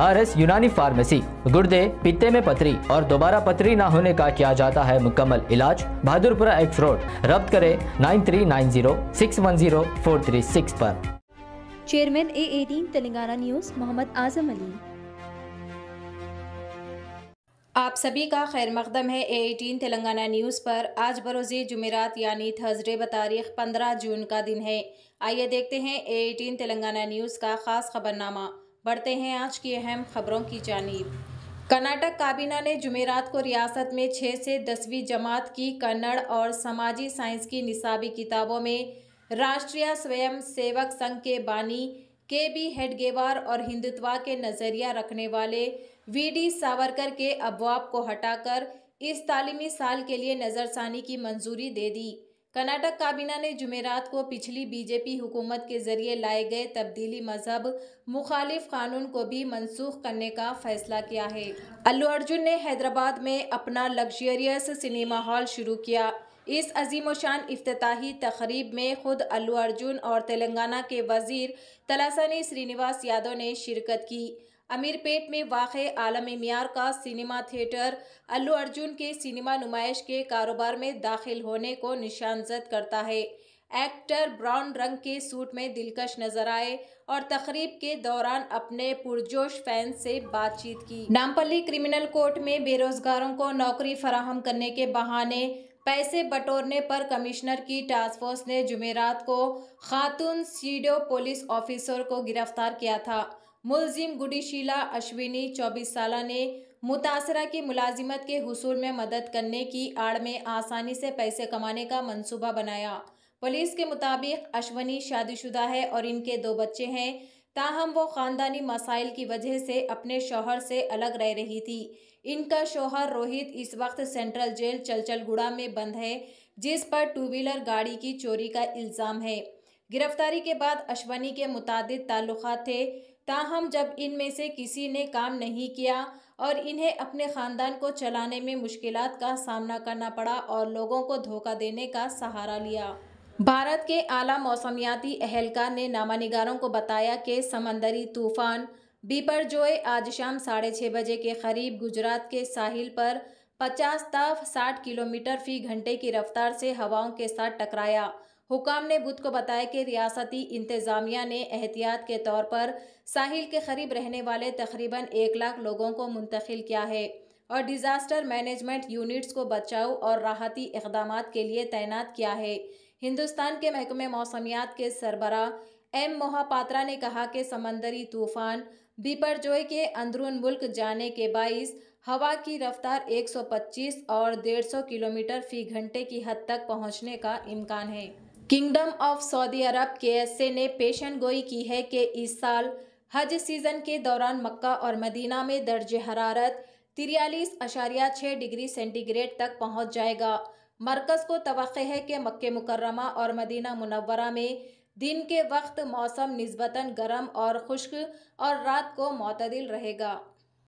R S यूनानी pharmacy गुर्दे पित्ते में पथरी और दोबारा पथरी ना होने का किया जाता है मुकम्मल इलाज बहादुरपुरा एक्स रोड रब्त करे nine three nine zero six one zero four three six पर chairman A eighteen Telangana news Mohammad Azam Ali आप सभी का खैर मकदम है ए एटीन तेलंगाना न्यूज़ पर आज बरोज़ी जुमेरात यानी थर्सडे बतारीख पंद्रह जून का दिन है आइए देखते हैं ए एटीन तेलंगाना न्यूज़ का ख़ास खबरनामा बढ़ते हैं आज की अहम खबरों की जानीब कर्नाटक काबीना ने जुमेरात को रियासत में छः से दसवीं जमात की कन्नड़ और समाजी साइंस की निसाबी किताबों में राष्ट्रीय स्वयं सेवक संघ के बानी के बी हेडगेवार और हिंदुत्वा के नज़रिया रखने वाले वी डी सावरकर के अबवाब को हटाकर इस तालीमी साल के लिए नज़रसानी की मंजूरी दे दी कर्नाटक काबीना ने जुमेरात को पिछली बीजेपी हुकूमत के जरिए लाए गए तब्दीली मजहब मुखालिफ कानून को भी मनसूख करने का फैसला किया है अल्लू अर्जुन ने हैदराबाद में अपना लग्जरियस सिनेमा हॉल शुरू किया इस अजीम शान अफ्ताही तकरीब में खुद अल्लू अर्जुन और तेलंगाना के वजीर तलासानी श्रीनिवास यादव ने शिरकत की अमीरपेट में वाक़ आलम मीर का सिनेमा थिएटर अल्लू अर्जुन के सिनेमा नुमाइश के कारोबार में दाखिल होने को निशानजद करता है एक्टर ब्राउन रंग के सूट में दिलकश नजर आए और तकरीब के दौरान अपने पुरजोश फैंस से बातचीत की नामपल्ली क्रिमिनल कोर्ट में बेरोजगारों को नौकरी फराहम करने के बहाने पैसे बटोरने पर कमिश्नर की टास्क फोर्स ने जुमेरात को खातून सीडो पुलिस ऑफिसर को गिरफ्तार किया था मुलजिम गुडीशीला अश्विनी चौबीस साल ने मुतासरा की मुलाजिमत के हसूल में मदद करने की आड़ में आसानी से पैसे कमाने का मनसूबा बनाया पुलिस के मुताबिक अश्वनी शादीशुदा है और इनके दो बच्चे हैं ताहम वो ख़ानदानी मसाइल की वजह से अपने शोहर से अलग रह रही थी इनका शोहर रोहित इस वक्त सेंट्रल जेल चलचलगुड़ा में बंद है जिस पर टू व्हीलर गाड़ी की चोरी का इल्ज़ाम है गिरफ्तारी के बाद अश्वनी के मुतद ताल्लुक थे ताहम जब इनमें से किसी ने काम नहीं किया और इन्हें अपने ख़ानदान को चलाने में मुश्किल का सामना करना पड़ा और लोगों को धोखा देने का सहारा लिया भारत के आला मौसमियाती अहलकार ने नामा नगारों को बताया कि समंदरी तूफान बीपर जोए आज शाम साढ़े छः बजे के करीब गुजरात के साहिल पर पचास ताफ साठ किलोमीटर फी घंटे की रफ्तार से हवाओं के साथ टकराया हुकाम ने बुध को बताया कि रियासती इंतज़ामिया ने एहतियात के तौर पर साहिल के करीब रहने वाले तकरीबन एक लाख लोगों को मुंतकिल किया है और डिज़ास्टर मैनेजमेंट यूनिट्स को बचाव और राहती इकदाम के लिए तैनात किया है हिंदुस्तान के महकमे मौसमियात के सरबरा एम मोहापात्रा ने कहा कि समंदरी तूफान बीपरजोई के अंदरून मुल्क जाने के बाईस हवा की रफ्तार 125 और 150 किलोमीटर फी घंटे की हद तक पहुंचने का इम्कान है किंगडम ऑफ सऊदी अरब के एस ने पेशन गोई की है कि इस साल हज सीज़न के दौरान मक्का और मदीना में दर्ज हरारत तिरयालीस अशारिया छः डिग्री सेंटीग्रेड तक पहुंच जाएगा मरकज़ को तो है कि मक्के मुकर्रमा और मदीना मुनवरा में दिन के वक्त मौसम नस्बता गर्म और खुश्क और रात को मतदिल रहेगा